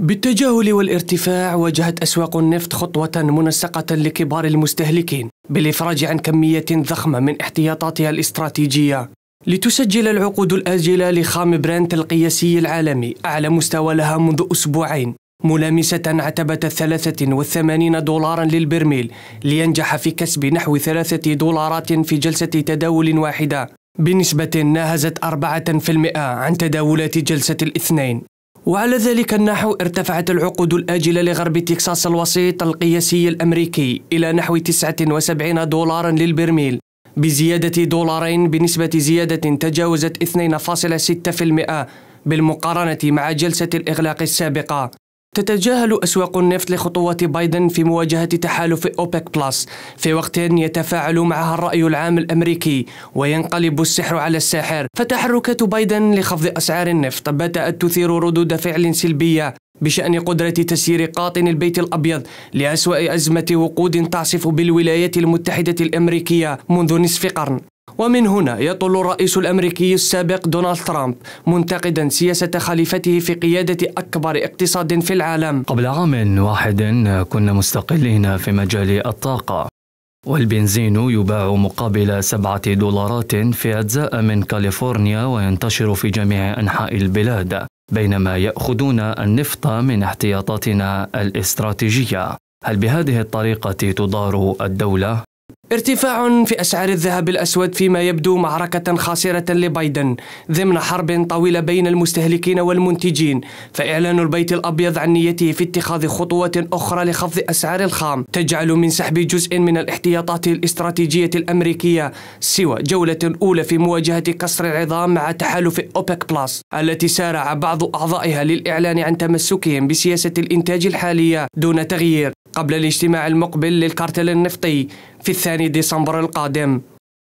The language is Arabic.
بالتجاهل والارتفاع واجهت أسواق النفط خطوة منسقة لكبار المستهلكين بالإفراج عن كمية ضخمة من احتياطاتها الاستراتيجية لتسجل العقود الآجلة لخام برنت القياسي العالمي أعلى مستوى لها منذ أسبوعين ملامسة عتبة 83 دولارا للبرميل لينجح في كسب نحو ثلاثة دولارات في جلسة تداول واحدة بنسبة ناهزت 4% عن تداولات جلسة الاثنين وعلى ذلك النحو ارتفعت العقود الآجلة لغرب تكساس الوسيط القياسي الأمريكي إلى نحو 79 دولارا للبرميل بزيادة دولارين بنسبة زيادة تجاوزت 2.6% بالمقارنة مع جلسة الإغلاق السابقة تتجاهل أسواق النفط لخطوات بايدن في مواجهة تحالف أوبك بلس في وقت يتفاعل معها الرأي العام الأمريكي وينقلب السحر على الساحر فتحركات بايدن لخفض أسعار النفط بدأت تثير ردود فعل سلبية بشأن قدرة تسيير قاطن البيت الأبيض لأسوأ أزمة وقود تعصف بالولايات المتحدة الأمريكية منذ نصف قرن ومن هنا يطل الرئيس الامريكي السابق دونالد ترامب منتقدا سياسه خليفته في قياده اكبر اقتصاد في العالم. قبل عام واحد كنا مستقلين في مجال الطاقه. والبنزين يباع مقابل سبعة دولارات في أجزاء من كاليفورنيا وينتشر في جميع أنحاء البلاد بينما يأخذون النفط من احتياطاتنا الاستراتيجية هل بهذه الطريقة تدار الدولة؟ ارتفاع في أسعار الذهب الأسود فيما يبدو معركة خاسرة لبايدن ضمن حرب طويلة بين المستهلكين والمنتجين فإعلان البيت الأبيض عن نيته في اتخاذ خطوة أخرى لخفض أسعار الخام تجعل من سحب جزء من الاحتياطات الاستراتيجية الأمريكية سوى جولة أولى في مواجهة كسر العظام مع تحالف أوبك بلس التي سارع بعض أعضائها للإعلان عن تمسكهم بسياسة الإنتاج الحالية دون تغيير قبل الاجتماع المقبل للكارتل النفطي في الثاني ديسمبر القادم